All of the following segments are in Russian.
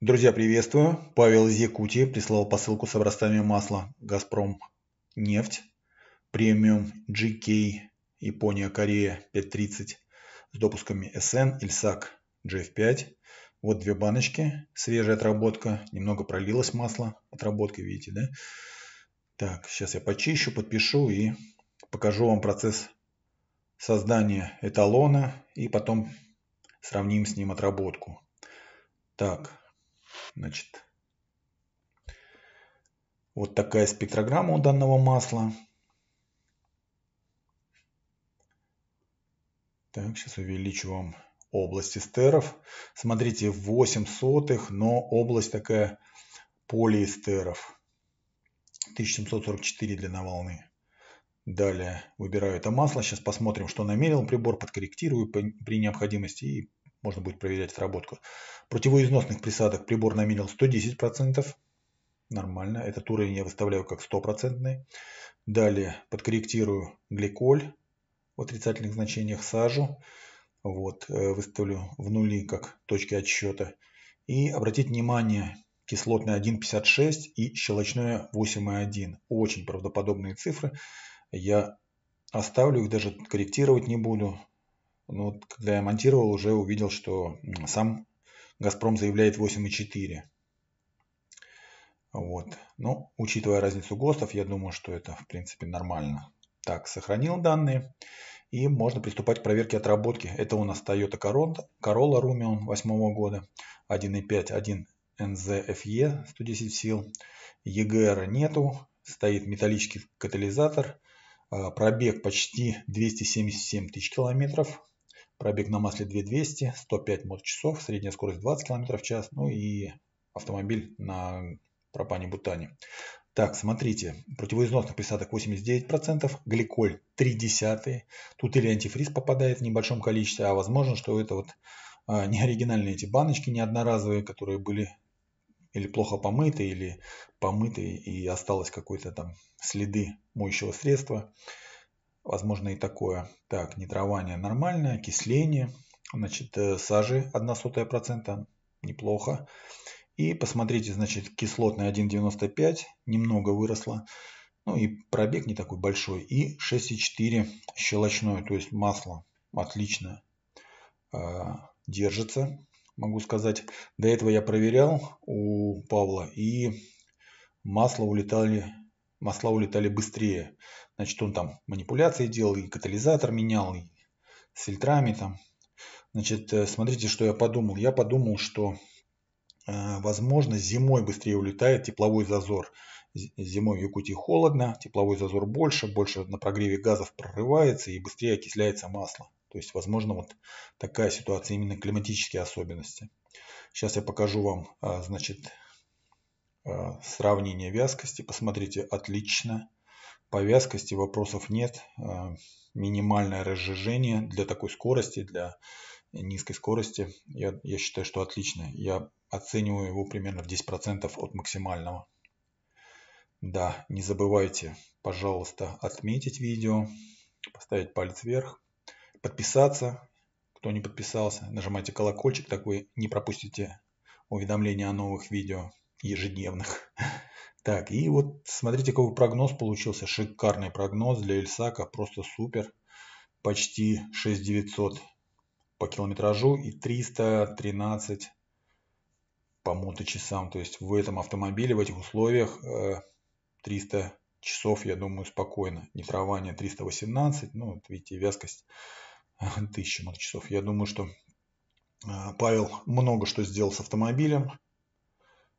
Друзья, приветствую. Павел из Якутии прислал посылку с образцами масла «Газпром нефть», премиум GK Япония, Корея 530 с допусками SN, Ильсак GF5. Вот две баночки, свежая отработка, немного пролилось масло, отработка, видите, да? Так, сейчас я почищу, подпишу и покажу вам процесс создания эталона и потом сравним с ним отработку. Так, Значит, вот такая спектрограмма у данного масла. Так, сейчас увеличу вам область эстеров. Смотрите, 8 сотых, но область такая полиэстеров. 1744 длина волны. Далее выбираю это масло. Сейчас посмотрим, что намерил прибор, подкорректирую при необходимости и можно будет проверять отработку. Противоизносных присадок прибор намерил 110%. Нормально, этот уровень я выставляю как стопроцентный. Далее подкорректирую гликоль в отрицательных значениях сажу. Вот, э, выставлю в нули как точки отсчета. И обратить внимание, кислотное 1,56 и щелочное 8,1. Очень правдоподобные цифры. Я оставлю их, даже корректировать не буду. Но ну, вот, когда я монтировал, уже увидел, что сам Газпром заявляет 8,4. Вот. Но ну, учитывая разницу ГОСТов, я думаю, что это в принципе нормально. Так, сохранил данные. И можно приступать к проверке отработки. Это у нас Toyota Corolla, Corolla Rumion 8 года. 1.5, 1 NZFE 110 сил. EGR нету. Стоит металлический катализатор. А, пробег почти 277 тысяч километров. Пробег на масле 2200, 105 моточасов, средняя скорость 20 км в час, ну и автомобиль на пропане-бутане. Так, смотрите, противоизносных присадок 89%, гликоль 0,3. Тут или антифриз попадает в небольшом количестве, а возможно, что это вот а, не оригинальные эти баночки, не одноразовые, которые были или плохо помыты, или помыты и осталось какое то там следы моющего средства. Возможно и такое. Так, нитрование нормальное, окисление. Значит, э, сажи 0,01%. Неплохо. И посмотрите, значит, кислотная 1,95. Немного выросло. Ну и пробег не такой большой. И 6,4 щелочное, то есть масло. Отлично а, держится, могу сказать. До этого я проверял у Павла, и масло улетали масла улетали быстрее. Значит, он там манипуляции делал, и катализатор менял, и с фильтрами там. Значит, э, смотрите, что я подумал. Я подумал, что, э, возможно, зимой быстрее улетает тепловой зазор. Зимой в Якутии холодно, тепловой зазор больше, больше на прогреве газов прорывается и быстрее окисляется масло. То есть, возможно, вот такая ситуация, именно климатические особенности. Сейчас я покажу вам, а, значит, Э, сравнение вязкости. Посмотрите, отлично. По вязкости вопросов нет. Э, минимальное разжижение для такой скорости, для низкой скорости, я, я считаю, что отлично. Я оцениваю его примерно в 10% от максимального. Да, не забывайте, пожалуйста, отметить видео, поставить палец вверх, подписаться, кто не подписался. Нажимайте колокольчик, так вы не пропустите уведомления о новых видео ежедневных. Так, и вот смотрите, какой прогноз получился. Шикарный прогноз для Эльсака, просто супер. Почти 6900 по километражу и 313 по моточасам. То есть в этом автомобиле, в этих условиях 300 э, часов, я думаю, спокойно. Нитрование 318, ну, вот видите, вязкость 1000 моточасов. Я думаю, что э, Павел много что сделал с автомобилем.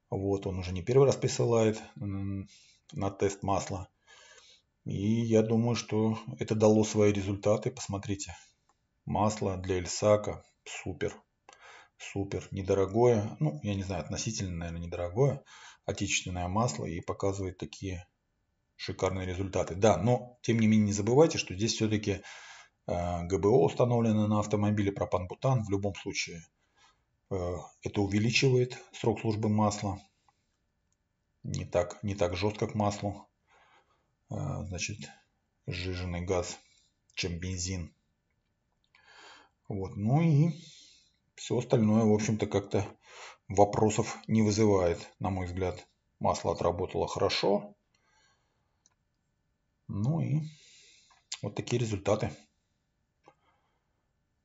Вот, он уже не первый раз присылает на тест масла. И я думаю, что это дало свои результаты. Посмотрите, масло для Эльсака супер. Супер, недорогое, ну, я не знаю, относительно, наверное, недорогое отечественное масло и показывает такие шикарные результаты. Да, но тем не менее не забывайте, что здесь все-таки э, ГБО установлено на автомобиле пропан-бутан в любом случае – Э, это увеличивает срок службы масла. Не так, не так жестко к маслу. Э, значит, сжиженный газ, чем бензин. Вот. Ну и все остальное, в общем-то, как-то вопросов не вызывает, на мой взгляд. Масло отработало хорошо. Ну и вот такие результаты.